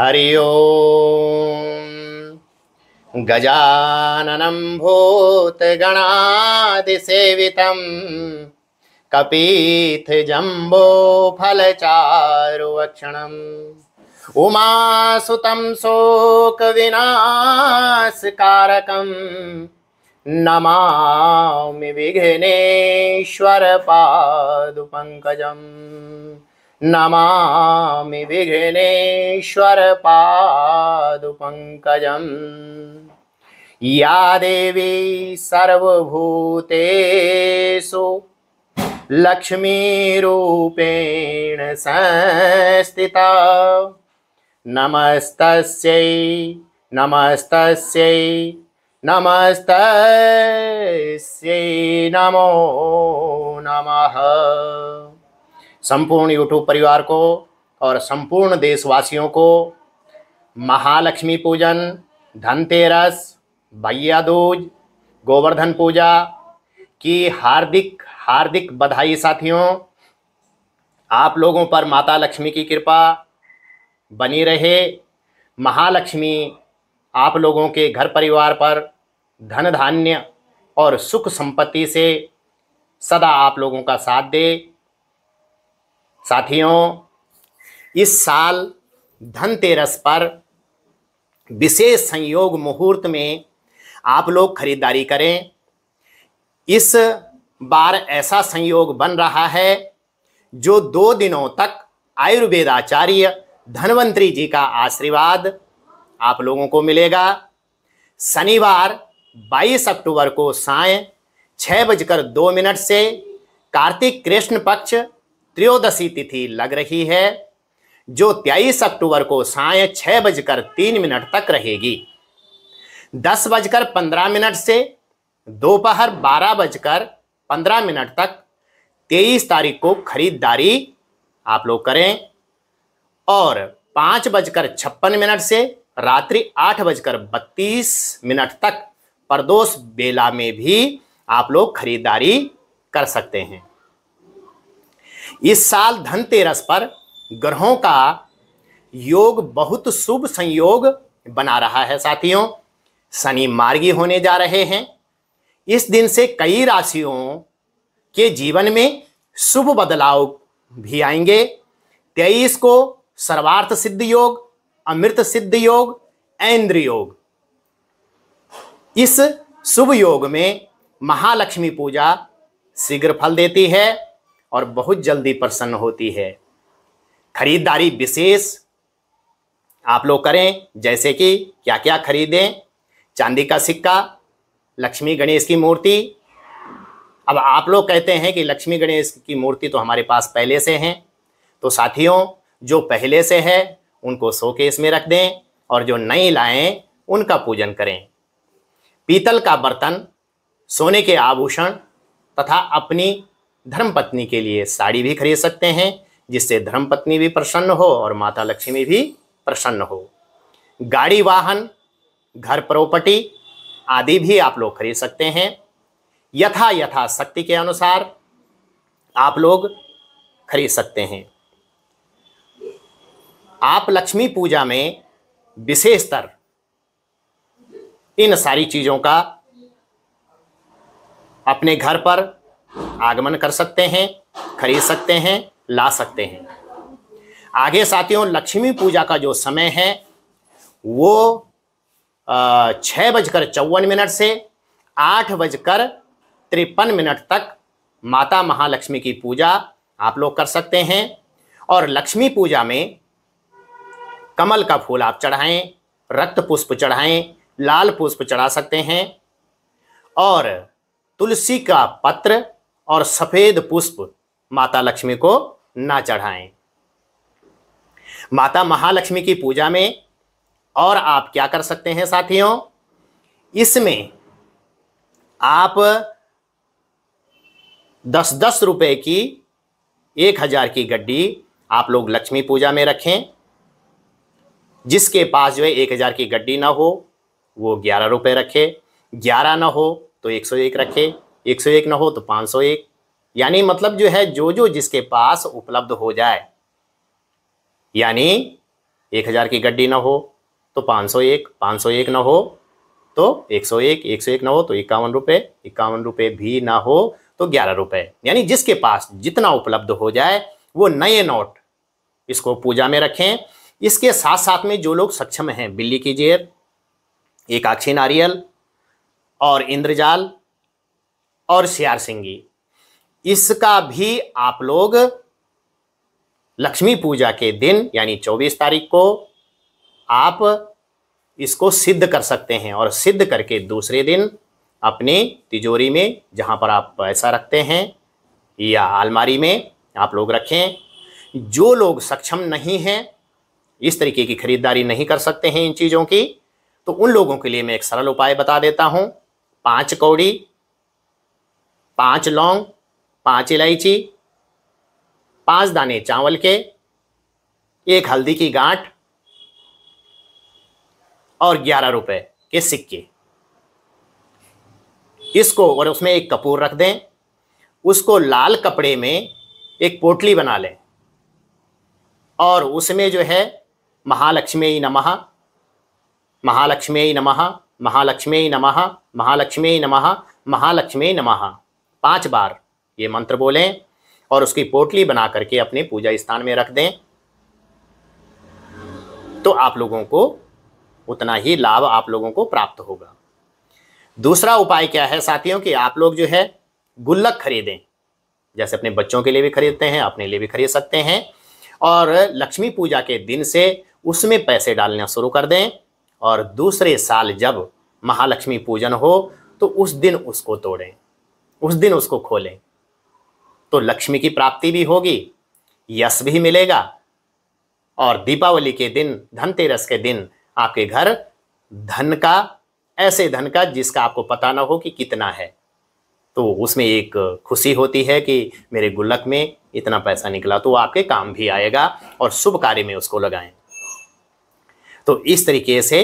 हरि ओम् कपीथ भूतगणादिसेवितं कपीथजम्बोफलचारुवक्षणम् उमासुतं नमा नमामि विघ्नेश्वरपादुपङ्कजम् नमामि विघ्नेश्वरपादुपङ्कजम् या देवी सर्वभूतेषु लक्ष्मीरूपेण संस्थिता नमस्तस्यै नमस्तस्यै नमस्तस्यै नमो नमः संपूर्ण यूट्यूब परिवार को और संपूर्ण देशवासियों को महालक्ष्मी पूजन धनतेरस भैया दूज गोवर्धन पूजा की हार्दिक हार्दिक बधाई साथियों आप लोगों पर माता लक्ष्मी की कृपा बनी रहे महालक्ष्मी आप लोगों के घर परिवार पर धन धान्य और सुख संपत्ति से सदा आप लोगों का साथ दे साथियों इस साल धनतेरस पर विशेष संयोग मुहूर्त में आप लोग खरीदारी करें इस बार ऐसा संयोग बन रहा है जो दो दिनों तक आयुर्वेदाचार्य धनवंतरी जी का आशीर्वाद आप लोगों को मिलेगा शनिवार 22 अक्टूबर को साय छः बजकर दो मिनट से कार्तिक कृष्ण पक्ष त्रयोदशी तिथि लग रही है जो तेईस अक्टूबर को साय छह बजकर तीन मिनट तक रहेगी दस बजकर पंद्रह मिनट से दोपहर बारह बजकर पंद्रह मिनट तक तेईस तारीख को खरीदारी आप लोग करें और पांच बजकर छप्पन मिनट से रात्रि आठ बजकर बत्तीस मिनट तक प्रदोष बेला में भी आप लोग खरीदारी कर सकते हैं इस साल धनतेरस पर ग्रहों का योग बहुत शुभ संयोग बना रहा है साथियों शनि मार्गी होने जा रहे हैं इस दिन से कई राशियों के जीवन में शुभ बदलाव भी आएंगे तेईस को सर्वार्थ सिद्ध योग अमृत सिद्ध योग ऐन्द्र योग इस शुभ योग में महालक्ष्मी पूजा शीघ्र फल देती है और बहुत जल्दी प्रसन्न होती है खरीदारी विशेष आप लोग करें जैसे कि क्या क्या खरीदें चांदी का सिक्का लक्ष्मी गणेश की मूर्ति अब आप लोग कहते हैं कि लक्ष्मी गणेश की मूर्ति तो हमारे पास पहले से हैं तो साथियों जो पहले से है उनको सो केस में रख दें और जो नई लाएं उनका पूजन करें पीतल का बर्तन सोने के आभूषण तथा अपनी धर्मपत्नी के लिए साड़ी भी खरीद सकते हैं जिससे धर्मपत्नी भी प्रसन्न हो और माता लक्ष्मी भी प्रसन्न हो गाड़ी वाहन घर प्रॉपर्टी आदि भी आप लोग खरीद सकते हैं यथा यथा शक्ति के अनुसार आप लोग खरीद सकते हैं आप लक्ष्मी पूजा में विशेषतर इन सारी चीज़ों का अपने घर पर आगमन कर सकते हैं खरीद सकते हैं ला सकते हैं आगे साथियों लक्ष्मी पूजा का जो समय है वो छः बजकर चौवन मिनट से आठ बजकर तिरपन मिनट तक माता महालक्ष्मी की पूजा आप लोग कर सकते हैं और लक्ष्मी पूजा में कमल का फूल आप चढ़ाएं रक्त पुष्प चढ़ाएं लाल पुष्प चढ़ा सकते हैं और तुलसी का पत्र और सफेद पुष्प माता लक्ष्मी को ना चढ़ाएं माता महालक्ष्मी की पूजा में और आप क्या कर सकते हैं साथियों इसमें आप दस दस रुपए की एक हजार की गड्डी आप लोग लक्ष्मी पूजा में रखें जिसके पास जो है एक हजार की गड्डी ना हो वो ग्यारह रुपए रखे ग्यारह ना हो तो एक सौ एक रखे एक सौ एक ना हो तो पाँच सौ एक यानी मतलब जो है जो जो जिसके पास उपलब्ध हो जाए यानी एक हज़ार की गड्डी ना हो तो पाँच सौ एक पाँच सौ एक ना हो तो एक सौ एक एक सौ एक ना हो तो इक्यावन रुपये इक्यावन रुपये भी ना हो तो ग्यारह रुपये यानी जिसके पास जितना उपलब्ध हो जाए वो नए नोट इसको पूजा में रखें इसके साथ साथ में जो लोग सक्षम हैं बिल्ली की जेब एकाक्षी नारियल और इंद्रजाल और श्यार सिंगी इसका भी आप लोग लक्ष्मी पूजा के दिन यानी 24 तारीख को आप इसको सिद्ध कर सकते हैं और सिद्ध करके दूसरे दिन अपने तिजोरी में जहां पर आप पैसा रखते हैं या अलमारी में आप लोग रखें जो लोग सक्षम नहीं हैं इस तरीके की खरीदारी नहीं कर सकते हैं इन चीज़ों की तो उन लोगों के लिए मैं एक सरल उपाय बता देता हूं पांच कौड़ी पाँच लौंग पाँच इलायची पाँच दाने चावल के एक हल्दी की गांठ और ग्यारह रुपए के सिक्के इसको और उसमें एक कपूर रख दें उसको लाल कपड़े में एक पोटली बना लें और उसमें जो है महालक्ष्मी नमः महालक्ष्मी नमः महालक्ष्मी नमः महालक्ष्मी नमः महालक्ष्मी नमः पांच बार ये मंत्र बोलें और उसकी पोटली बना करके अपने पूजा स्थान में रख दें तो आप लोगों को उतना ही लाभ आप लोगों को प्राप्त होगा दूसरा उपाय क्या है साथियों कि आप लोग जो है गुल्लक खरीदें जैसे अपने बच्चों के लिए भी खरीदते हैं अपने लिए भी खरीद सकते हैं और लक्ष्मी पूजा के दिन से उसमें पैसे डालना शुरू कर दें और दूसरे साल जब महालक्ष्मी पूजन हो तो उस दिन उसको तोड़ें उस दिन उसको खोलें तो लक्ष्मी की प्राप्ति भी होगी यश भी मिलेगा और दीपावली के दिन धनतेरस के दिन आपके घर धन का ऐसे धन का जिसका आपको पता ना हो कि कितना है तो उसमें एक खुशी होती है कि मेरे गुल्लक में इतना पैसा निकला तो आपके काम भी आएगा और शुभ कार्य में उसको लगाएं तो इस तरीके से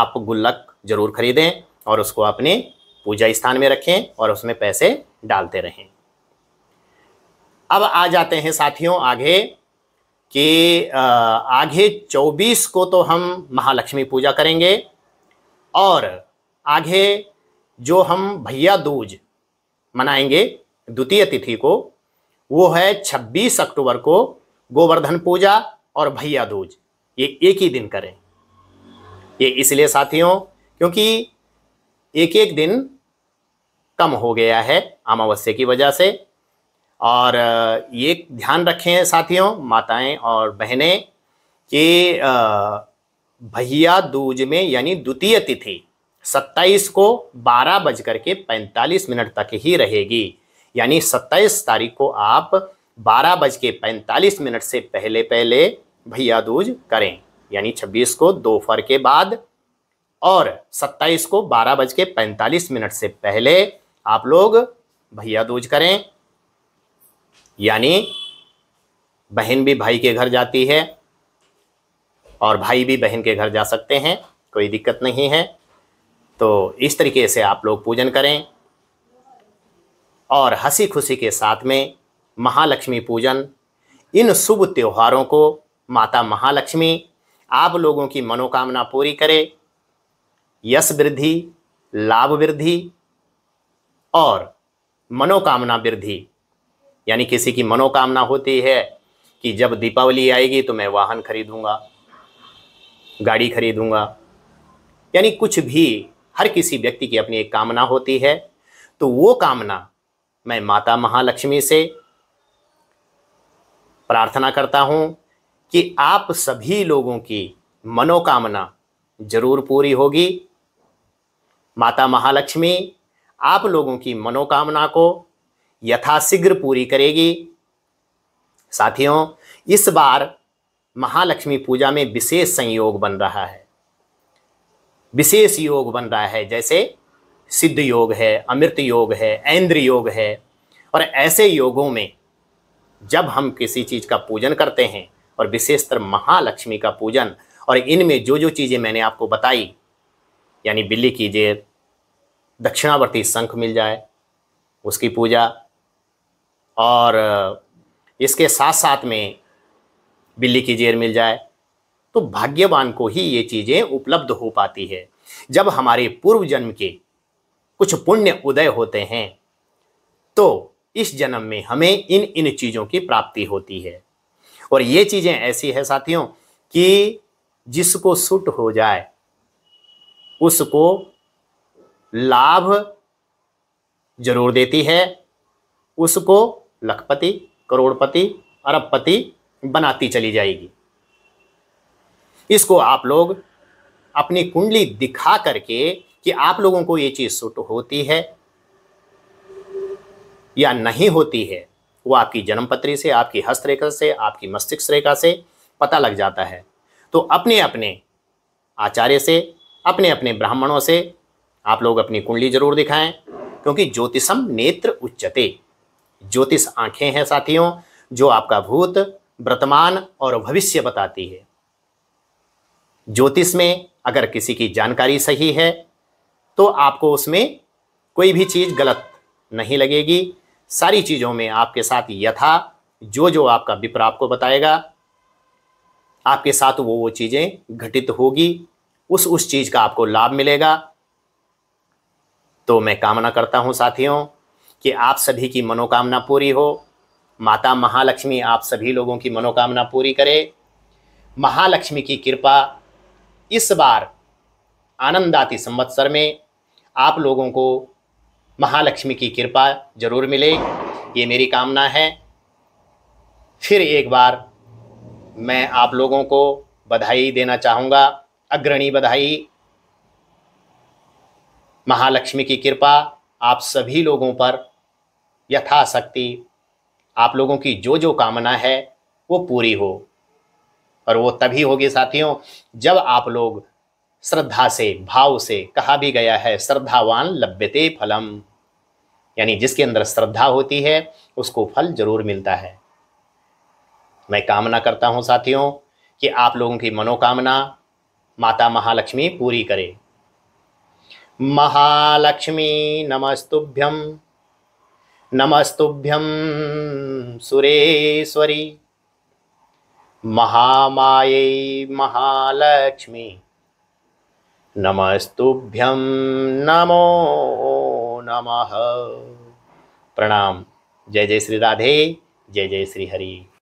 आप गुल्लक जरूर खरीदें और उसको अपने पूजा स्थान में रखें और उसमें पैसे डालते रहें अब आ जाते हैं साथियों आगे कि आगे 24 को तो हम महालक्ष्मी पूजा करेंगे और आगे जो हम भैया दूज मनाएंगे द्वितीय तिथि को वो है 26 अक्टूबर को गोवर्धन पूजा और भैया दूज ये एक ही दिन करें ये इसलिए साथियों क्योंकि एक एक दिन कम हो गया है अमावस्या की वजह से और ये ध्यान रखें साथियों माताएं और बहनें कि भैया दूज में यानी द्वितीय तिथि 27 को 12 बज करके पैंतालीस मिनट तक ही रहेगी यानी 27 तारीख को आप बारह बज के पैंतालीस मिनट से पहले पहले भैया दूज करें यानी 26 को दोपहर के बाद और 27 को बारह बज के पैंतालीस मिनट से पहले आप लोग भैया दूज करें यानी बहन भी भाई के घर जाती है और भाई भी बहन के घर जा सकते हैं कोई दिक्कत नहीं है तो इस तरीके से आप लोग पूजन करें और हंसी खुशी के साथ में महालक्ष्मी पूजन इन शुभ त्योहारों को माता महालक्ष्मी आप लोगों की मनोकामना पूरी करे यश वृद्धि लाभ वृद्धि और मनोकामना वृद्धि यानी किसी की मनोकामना होती है कि जब दीपावली आएगी तो मैं वाहन खरीदूंगा गाड़ी खरीदूंगा यानी कुछ भी हर किसी व्यक्ति की अपनी एक कामना होती है तो वो कामना मैं माता महालक्ष्मी से प्रार्थना करता हूँ कि आप सभी लोगों की मनोकामना जरूर पूरी होगी माता महालक्ष्मी आप लोगों की मनोकामना को यथाशीघ्र पूरी करेगी साथियों इस बार महालक्ष्मी पूजा में विशेष संयोग बन रहा है विशेष योग बन रहा है जैसे सिद्ध योग है अमृत योग है ऐन्द्र योग है और ऐसे योगों में जब हम किसी चीज़ का पूजन करते हैं और विशेषतर महालक्ष्मी का पूजन और इनमें जो जो चीज़ें मैंने आपको बताई यानी बिल्ली की जेब दक्षिणावर्ती शंख मिल जाए उसकी पूजा और इसके साथ साथ में बिल्ली की जेर मिल जाए तो भाग्यवान को ही ये चीज़ें उपलब्ध हो पाती है जब हमारे पूर्व जन्म के कुछ पुण्य उदय होते हैं तो इस जन्म में हमें इन इन चीज़ों की प्राप्ति होती है और ये चीज़ें ऐसी है साथियों कि जिसको सुट हो जाए उसको लाभ जरूर देती है उसको लखपति करोड़पति अरबपति बनाती चली जाएगी इसको आप लोग अपनी कुंडली दिखा करके कि आप लोगों को ये चीज़ सुट होती है या नहीं होती है वो आपकी जन्मपत्री से आपकी हस्तरेखा से आपकी मस्तिष्क रेखा से पता लग जाता है तो अपने अपने आचार्य से अपने अपने ब्राह्मणों से आप लोग अपनी कुंडली जरूर दिखाएं क्योंकि ज्योतिषम नेत्र उच्चते ज्योतिष आंखें हैं साथियों जो आपका भूत वर्तमान और भविष्य बताती है ज्योतिष में अगर किसी की जानकारी सही है तो आपको उसमें कोई भी चीज़ गलत नहीं लगेगी सारी चीज़ों में आपके साथ यथा जो जो आपका विप्र आपको बताएगा आपके साथ वो वो चीज़ें घटित होगी उस उस चीज़ का आपको लाभ मिलेगा तो मैं कामना करता हूँ साथियों कि आप सभी की मनोकामना पूरी हो माता महालक्ष्मी आप सभी लोगों की मनोकामना पूरी करे महालक्ष्मी की कृपा इस बार आनंदाती संवत्सर में आप लोगों को महालक्ष्मी की कृपा जरूर मिले ये मेरी कामना है फिर एक बार मैं आप लोगों को बधाई देना चाहूँगा अग्रणी बधाई महालक्ष्मी की कृपा आप सभी लोगों पर यथाशक्ति आप लोगों की जो जो कामना है वो पूरी हो और वो तभी होगी साथियों जब आप लोग श्रद्धा से भाव से कहा भी गया है श्रद्धावान लभ्यते फलम यानी जिसके अंदर श्रद्धा होती है उसको फल जरूर मिलता है मैं कामना करता हूँ साथियों कि आप लोगों की मनोकामना माता महालक्ष्मी पूरी करे महालक्ष्मी नमस्तुभ्यम नमस्तुभ्यम सुरेश्वरी महामाये महालक्ष्मी नमस्तुभ्यम नमो नमः प्रणाम जय जय श्री राधे जय जय श्री हरि